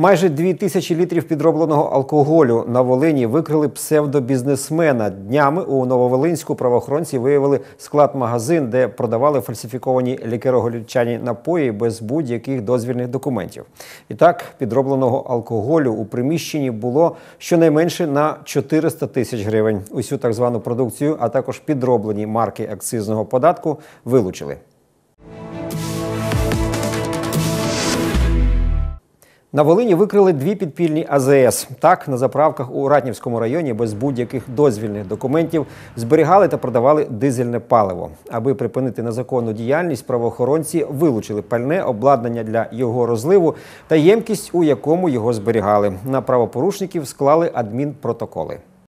Майже дві тисячі літрів підробленого алкоголю на Волині викрили псевдобізнесмена. Днями у Нововолинську правоохоронці виявили склад магазин, де продавали фальсифіковані лікероголічані напої без будь-яких дозвільних документів. І так, підробленого алкоголю у приміщенні було щонайменше на 400 тисяч гривень. Усю так звану продукцію, а також підроблені марки акцизного податку, вилучили. На Волині викрили дві підпільні АЗС. Так на заправках у Ратнівському районі без будь-яких дозвільних документів зберігали та продавали дизельне паливо. Аби припинити незаконну діяльність, правоохоронці вилучили пальне обладнання для його розливу та ємкість, у якому його зберігали. На правопорушників склали адмінпротоколи.